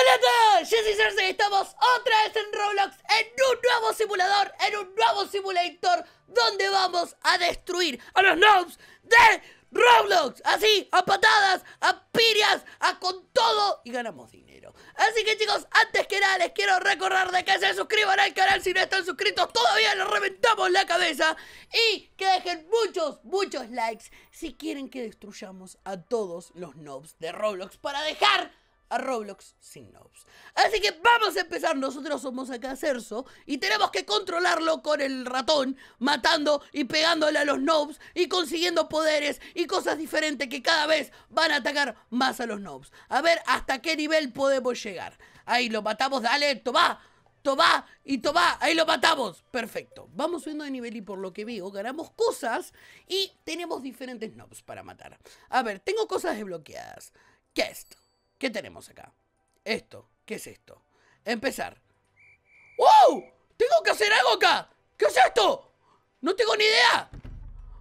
Hola a todos, yo Cersei, estamos otra vez en Roblox en un nuevo simulador, en un nuevo simulator donde vamos a destruir a los noobs de Roblox, así, a patadas, a pirias, a con todo y ganamos dinero. Así que chicos, antes que nada les quiero recordar de que se suscriban al canal si no están suscritos, todavía les reventamos la cabeza y que dejen muchos, muchos likes si quieren que destruyamos a todos los noobs de Roblox para dejar a Roblox sin noobs. Así que vamos a empezar. Nosotros somos acá Cerso y tenemos que controlarlo con el ratón, matando y pegándole a los noobs y consiguiendo poderes y cosas diferentes que cada vez van a atacar más a los noobs. A ver hasta qué nivel podemos llegar. Ahí lo matamos, dale, toba, toba y toba. ahí lo matamos. Perfecto. Vamos subiendo de nivel y por lo que veo, ganamos cosas y tenemos diferentes knobs para matar. A ver, tengo cosas desbloqueadas. ¿Qué es esto? ¿Qué tenemos acá? Esto. ¿Qué es esto? Empezar. ¡Wow! ¡Tengo que hacer algo acá! ¿Qué es esto? ¡No tengo ni idea!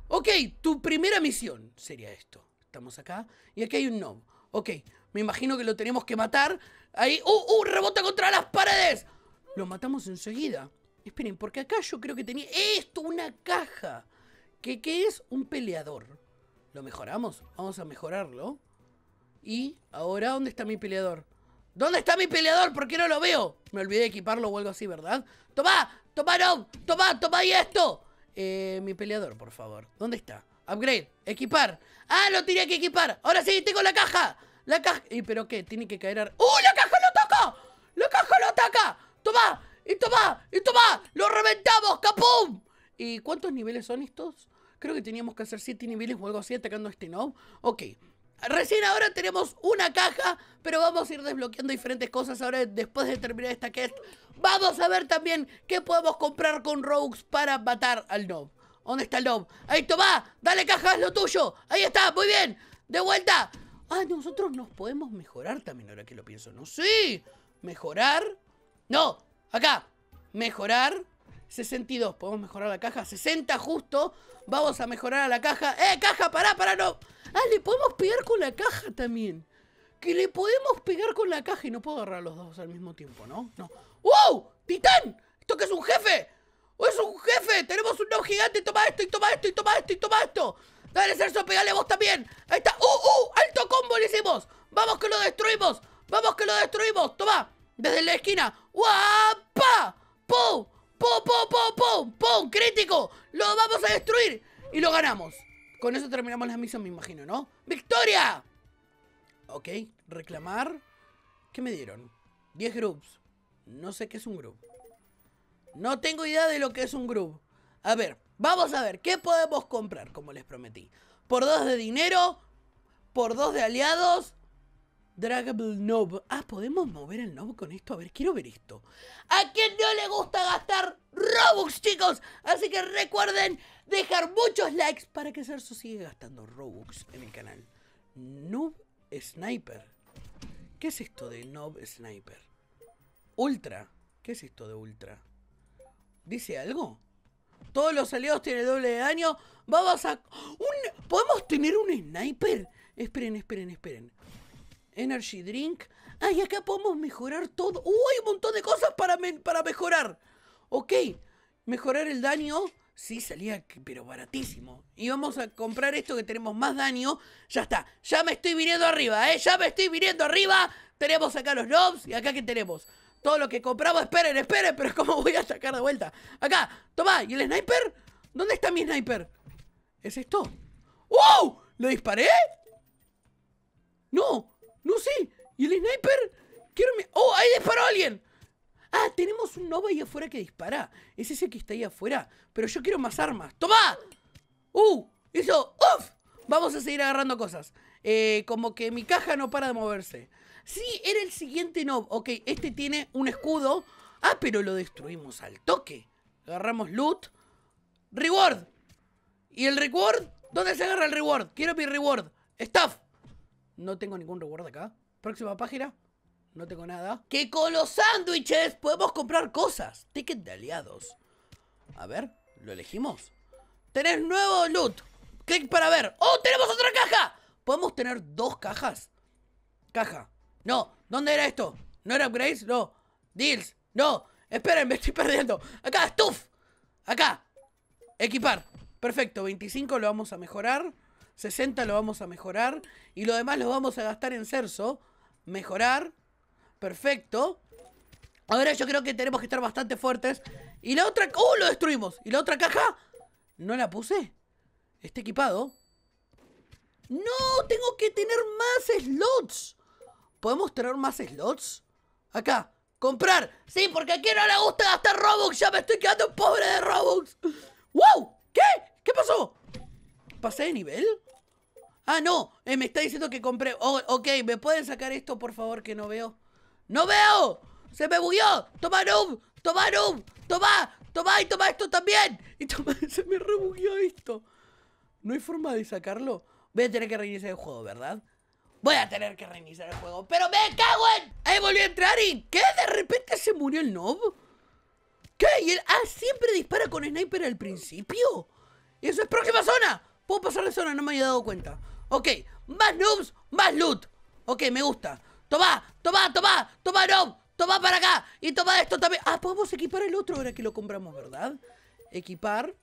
Ok, tu primera misión sería esto. Estamos acá. Y aquí hay un nombre. Ok, me imagino que lo tenemos que matar. Ahí. ¡Uh! ¡Uh! ¡Rebota contra las paredes! Lo matamos enseguida. Esperen, porque acá yo creo que tenía esto, una caja. ¿Qué es un peleador. ¿Lo mejoramos? Vamos a mejorarlo. Y ahora, ¿dónde está mi peleador? ¿Dónde está mi peleador? ¿Por qué no lo veo? Me olvidé de equiparlo o algo así, ¿verdad? ¡Toma! ¡Toma, no! ¡Toma, toma y esto! Eh, mi peleador, por favor. ¿Dónde está? Upgrade. Equipar. ¡Ah, lo tenía que equipar! ¡Ahora sí, tengo la caja! La caja... ¿Y pero qué? Tiene que caer... Ar... ¡Uh, la caja lo toca! ¡La caja lo ataca! ¡Toma! ¡Y toma! ¡Y toma! ¡Lo reventamos! ¡Capum! ¿Y cuántos niveles son estos? Creo que teníamos que hacer 7 niveles o algo así atacando a este, ¿no? Ok. Recién ahora tenemos una caja, pero vamos a ir desbloqueando diferentes cosas ahora después de terminar esta quest. Vamos a ver también qué podemos comprar con Rogues para matar al Nob. ¿Dónde está el Nob? Ahí, toma, dale caja, es lo tuyo. Ahí está, muy bien. De vuelta. Ah, nosotros nos podemos mejorar también ahora que lo pienso, ¿no? Sí, mejorar. No, acá, mejorar. 62, podemos mejorar la caja. 60 justo. Vamos a mejorar a la caja. ¡Eh, caja, para, pará, no! Ah, le podemos pegar con la caja también. Que le podemos pegar con la caja y no puedo agarrar los dos al mismo tiempo, ¿no? No. ¡Wow! ¡Titán! ¿Esto que es un jefe? ¡O es un jefe! ¡Tenemos un no gigante! ¡Toma esto y toma esto y toma esto y toma esto! ¡Dale, Cerso! ¡Pegale vos también! ¡Ahí está! ¡Uh, uh! ¡Alto combo le hicimos! ¡Vamos que lo destruimos! ¡Vamos que lo destruimos! ¡Toma! Desde la esquina. ¡Guapa! ¡Pum! ¡Pum, pum, pum, pum! ¡Pum! ¡Crítico! ¡Lo vamos a destruir! Y lo ganamos. Con eso terminamos la misión, me imagino, ¿no? ¡Victoria! Ok, reclamar. ¿Qué me dieron? 10 groups. No sé qué es un group. No tengo idea de lo que es un group. A ver, vamos a ver. ¿Qué podemos comprar? Como les prometí. Por dos de dinero. Por dos de aliados. Dragable Knob. Ah, podemos mover el knob con esto. A ver, quiero ver esto. ¿A quién no le gusta gastar Robux, chicos? Así que recuerden dejar muchos likes para que Cerso siga gastando Robux en el canal. Noob Sniper. ¿Qué es esto de Noob Sniper? Ultra. ¿Qué es esto de Ultra? ¿Dice algo? Todos los aliados tienen doble de daño. Vamos a... Un... ¿Podemos tener un sniper? Esperen, esperen, esperen. Energy Drink. Ay, acá podemos mejorar todo. ¡Uh! Hay un montón de cosas para, para mejorar. Ok, mejorar el daño. Sí, salía, pero baratísimo. Y vamos a comprar esto que tenemos más daño. Ya está, ya me estoy viniendo arriba, ¿eh? Ya me estoy viniendo arriba. Tenemos acá los lobs. y acá qué tenemos. Todo lo que compramos, esperen, esperen, pero ¿cómo voy a sacar de vuelta? Acá, toma, ¿y el sniper? ¿Dónde está mi sniper? ¿Es esto? ¡Wow! ¿Lo disparé? No, no sé. ¿Y el sniper? Quiero mi... ¡Oh! ¡Ahí disparó alguien! Ah, tenemos un Nova ahí afuera que dispara. Es ese que está ahí afuera. Pero yo quiero más armas. ¡Toma! ¡Uh! Eso. ¡Uf! Vamos a seguir agarrando cosas. Eh, como que mi caja no para de moverse. Sí, era el siguiente Nova. Ok, este tiene un escudo. Ah, pero lo destruimos al toque. Agarramos loot. Reward. ¿Y el reward? ¿Dónde se agarra el reward? Quiero mi reward. Staff no tengo ningún reward acá. Próxima página, no tengo nada. Que con los sándwiches podemos comprar cosas. Ticket de aliados. A ver, lo elegimos. Tenés nuevo loot. Clic para ver. ¡Oh, tenemos otra caja! ¿Podemos tener dos cajas? Caja. No, ¿dónde era esto? ¿No era upgrades? No. Deals. No. Esperen, me estoy perdiendo. Acá, stuff. Acá. Equipar. Perfecto, 25 lo vamos a mejorar. 60 lo vamos a mejorar y lo demás lo vamos a gastar en Cerso. Mejorar. Perfecto. Ahora yo creo que tenemos que estar bastante fuertes. Y la otra... ¡Uh! Lo destruimos. ¿Y la otra caja? ¿No la puse? Está equipado. ¡No! Tengo que tener más slots. ¿Podemos tener más slots? Acá. Comprar. Sí, porque aquí no le gusta gastar Robux. Ya me estoy quedando pobre de Robux. ¡Wow! ¿Qué? ¿Qué pasó? ¿Pasé de nivel? Ah, no, eh, me está diciendo que compré. Oh, ok, ¿me pueden sacar esto, por favor, que no veo? ¡No veo! ¡Se me bugueó! ¡Toma, noob! ¡Toma, noob! ¡Toma! ¡Toma y toma esto también! Y toma, se me rebugueó esto. ¿No hay forma de sacarlo? Voy a tener que reiniciar el juego, ¿verdad? Voy a tener que reiniciar el juego. ¡Pero me cago en! Ahí volvió a entrar y... ¿Qué? ¿De repente se murió el noob? ¿Qué? ¿Y él? Ah, siempre dispara con sniper al principio. Eso es próxima zona. Puedo pasar la zona, no me había dado cuenta. Ok, más noobs, más loot. Ok, me gusta. Toma, toma, toma, toma noob, toma para acá. Y toma esto también. Ah, podemos equipar el otro ahora que lo compramos, ¿verdad? Equipar.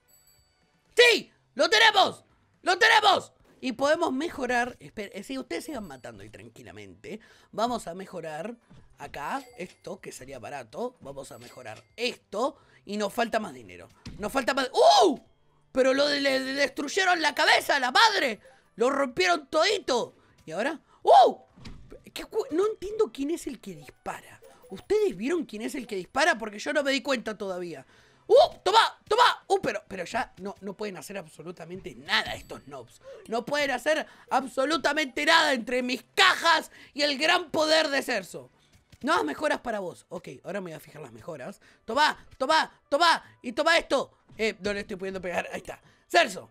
¡Sí! ¡Lo tenemos! ¡Lo tenemos! Y podemos mejorar. Espera, eh, si ustedes sigan matando y tranquilamente, vamos a mejorar acá esto que sería barato. Vamos a mejorar esto. Y nos falta más dinero. Nos falta más. ¡Uh! Pero lo destruyeron la cabeza, la madre. Lo rompieron todito. Y ahora... ¡Wow! ¡oh! No entiendo quién es el que dispara. ¿Ustedes vieron quién es el que dispara? Porque yo no me di cuenta todavía. ¡Uh! ¡Oh! ¡Toma! ¡Toma! ¡Uh! Pero, pero ya no, no pueden hacer absolutamente nada estos nobs. No pueden hacer absolutamente nada entre mis cajas y el gran poder de Cerso. Nuevas mejoras para vos. Ok, ahora me voy a fijar las mejoras. ¡Toma! ¡Toma! ¡Toma! Y toma esto. Eh, no estoy pudiendo pegar. Ahí está. Cerso,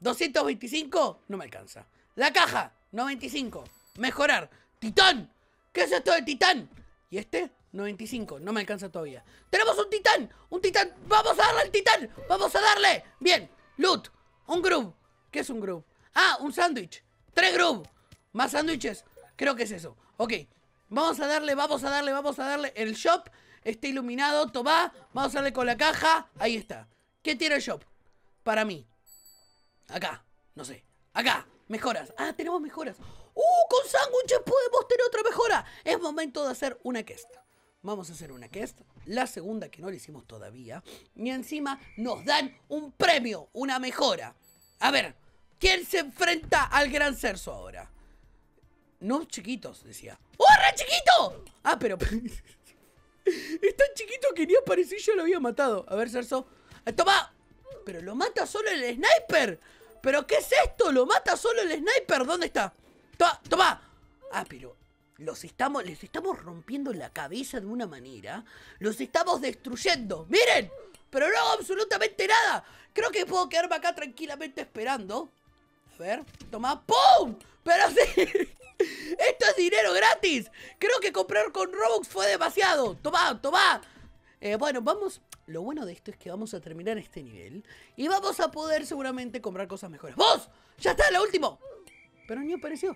225 no me alcanza. La caja, 95. Mejorar. Titán. ¿Qué es esto de titán? ¿Y este? 95. No me alcanza todavía. Tenemos un titán. Un titán. Vamos a darle al titán. Vamos a darle. Bien. Loot. Un groove. ¿Qué es un groove? Ah, un sándwich. Tres groove. Más sándwiches. Creo que es eso. Ok. Vamos a darle, vamos a darle, vamos a darle. El shop está iluminado. Tomá. Vamos a darle con la caja. Ahí está. ¿Qué tiene el shop? Para mí. Acá, no sé. Acá, mejoras. Ah, tenemos mejoras. ¡Uh! Con sándwiches podemos tener otra mejora. Es momento de hacer una quest. Vamos a hacer una quest. La segunda que no la hicimos todavía. Y encima nos dan un premio, una mejora. A ver, ¿quién se enfrenta al gran cerso ahora? No chiquitos, decía. ¡Horra, chiquito! Ah, pero. es tan chiquito que ni y yo lo había matado. A ver, Cerso. Eh, ¡Toma! Pero lo mata solo el sniper. ¿Pero qué es esto? ¿Lo mata solo el sniper? ¿Dónde está? ¡Toma! ¡Toma! Ah, pero los estamos, les estamos rompiendo la cabeza de una manera. Los estamos destruyendo. ¡Miren! Pero no hago absolutamente nada. Creo que puedo quedarme acá tranquilamente esperando. A ver, toma. ¡Pum! Pero sí. Esto es dinero gratis. Creo que comprar con Robux fue demasiado. Toma, toma. Eh, bueno, vamos, lo bueno de esto es que vamos a terminar este nivel y vamos a poder seguramente comprar cosas mejores. ¡Vos! ¡Ya está, lo último! Pero ni apareció.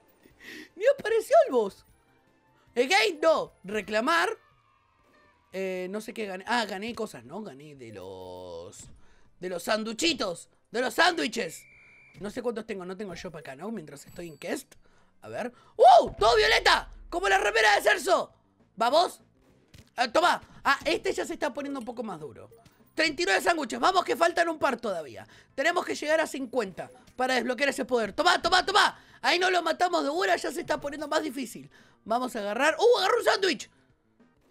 ni apareció el boss. gate, no. Reclamar. Eh, no sé qué gané. Ah, gané cosas, ¿no? Gané de los... De los sanduchitos. De los sándwiches. No sé cuántos tengo. No tengo para acá, ¿no? Mientras estoy en quest. A ver. ¡Uh! ¡Todo violeta! ¡Como la remera de Cerso! ¡Vamos! Tomá, ah, toma, ah, este ya se está poniendo un poco más duro. 39 sándwiches, vamos que faltan un par todavía. Tenemos que llegar a 50 para desbloquear ese poder. Toma, toma, toma. Ahí no lo matamos de una, ya se está poniendo más difícil. Vamos a agarrar. ¡Uh, agarró un sándwich!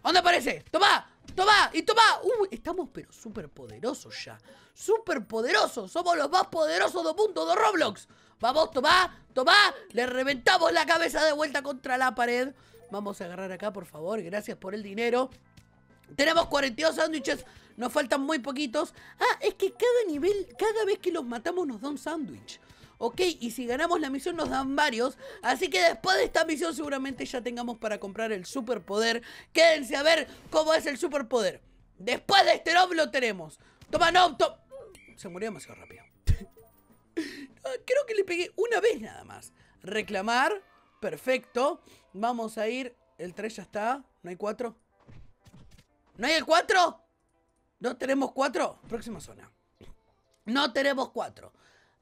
¿Dónde aparece? ¡Toma! ¡Toma! ¡Y toma! ¡Uh! Estamos pero súper poderosos ya. ¡Súper poderosos! Somos los más poderosos del mundo de Roblox. Vamos, toma, toma. Le reventamos la cabeza de vuelta contra la pared. Vamos a agarrar acá, por favor. Gracias por el dinero. Tenemos 42 sándwiches. Nos faltan muy poquitos. Ah, es que cada nivel, cada vez que los matamos nos da un sándwich. Ok, y si ganamos la misión nos dan varios. Así que después de esta misión seguramente ya tengamos para comprar el superpoder. Quédense a ver cómo es el superpoder. Después de este nob lo tenemos. Toma nob, Se murió demasiado rápido. Ah, creo que le pegué una vez nada más. Reclamar. Perfecto. Vamos a ir. El 3 ya está. ¿No hay 4? ¿No hay el 4? ¿No tenemos 4? Próxima zona. No tenemos 4.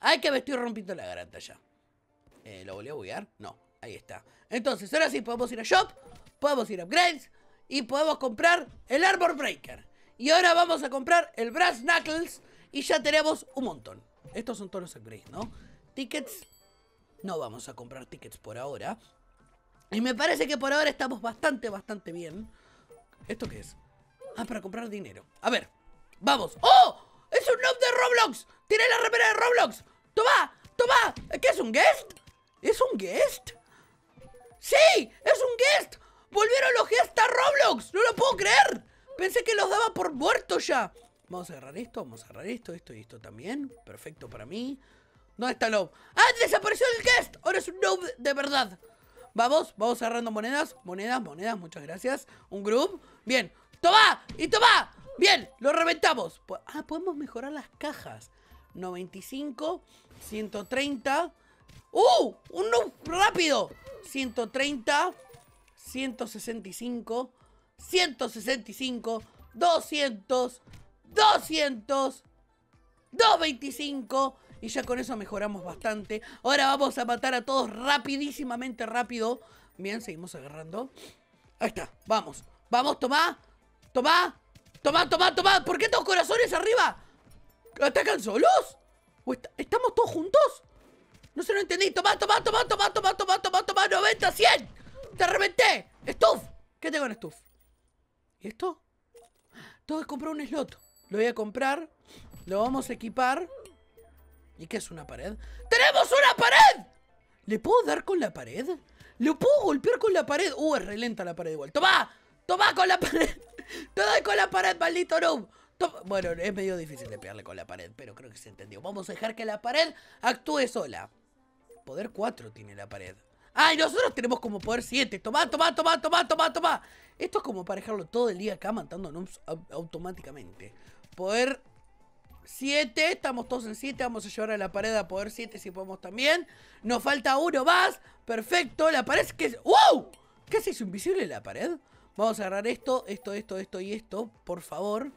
Hay que vestir estoy rompiendo la garanta ya. Eh, ¿Lo volví a buguear? No. Ahí está. Entonces, ahora sí podemos ir a Shop. Podemos ir a Upgrades. Y podemos comprar el Armor Breaker. Y ahora vamos a comprar el Brass Knuckles. Y ya tenemos un montón. Estos son todos los upgrades, ¿no? Tickets. No vamos a comprar tickets por ahora. Y me parece que por ahora estamos bastante, bastante bien. ¿Esto qué es? Ah, para comprar dinero. A ver, vamos. ¡Oh! ¡Es un noob de Roblox! ¡Tiene la remera de Roblox! ¡Toma! ¡Toma! ¿Qué es un guest? ¿Es un guest? ¡Sí! ¡Es un guest! ¡Volvieron los guests a Roblox! ¡No lo puedo creer! Pensé que los daba por muertos ya. Vamos a agarrar esto, vamos a agarrar esto, esto y esto también. Perfecto para mí. ¿Dónde está Noob? ¡Ah! ¡Desapareció el guest! Ahora es un Noob de verdad. Vamos, vamos cerrando monedas. Monedas, monedas, muchas gracias. Un group. Bien. ¡Toma! ¡Y toma! Bien, lo reventamos. Ah, podemos mejorar las cajas. 95, 130. ¡Uh! ¡Un rápido! 130, 165, 165, 200, 200, 225 y ya con eso mejoramos bastante. Ahora vamos a matar a todos rapidísimamente, rápido. Bien, seguimos agarrando. Ahí está, vamos. Vamos, tomá, Toma. Toma, toma, toma. ¿Por qué estos corazones arriba? ¿Atacan solos? ¿O ¿Estamos todos juntos? No se lo entendí. tomá, toma, toma, toma, toma, toma, toma, toma. 90, 100. Te reventé. estuf ¿Qué tengo en Stuff? ¿Y esto? todo es comprar un slot. Lo voy a comprar. Lo vamos a equipar. ¿Y qué es una pared? ¡Tenemos una pared! ¿Le puedo dar con la pared? ¿Le puedo golpear con la pared? Uh, es relenta la pared igual. ¡Toma! ¡Toma con la pared! ¡Te con la pared, maldito noob! Bueno, es medio difícil de pegarle con la pared, pero creo que se entendió. Vamos a dejar que la pared actúe sola. Poder 4 tiene la pared. ¡Ay, nosotros tenemos como poder 7! ¡Toma, toma, toma, toma, toma, toma! Esto es como para dejarlo todo el día acá matando noobs automáticamente. Poder 7, estamos todos en 7, vamos a llevar a la pared a poder 7 si podemos también. Nos falta uno más, perfecto, la pared que es... ¡Wow! ¿Qué se hizo invisible la pared? Vamos a agarrar esto, esto, esto, esto y esto, por favor.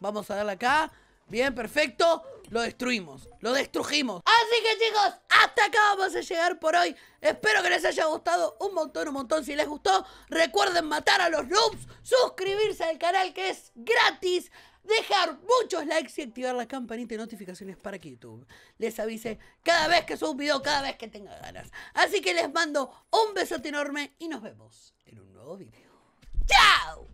Vamos a darle acá. Bien, perfecto. Lo destruimos. Lo destrujimos. Así que chicos, hasta acá vamos a llegar por hoy. Espero que les haya gustado un montón, un montón. Si les gustó, recuerden matar a los noobs, suscribirse al canal que es gratis dejar muchos likes y activar la campanita de notificaciones para que YouTube les avise cada vez que subo un video, cada vez que tenga ganas. Así que les mando un besote enorme y nos vemos en un nuevo video. ¡Chao!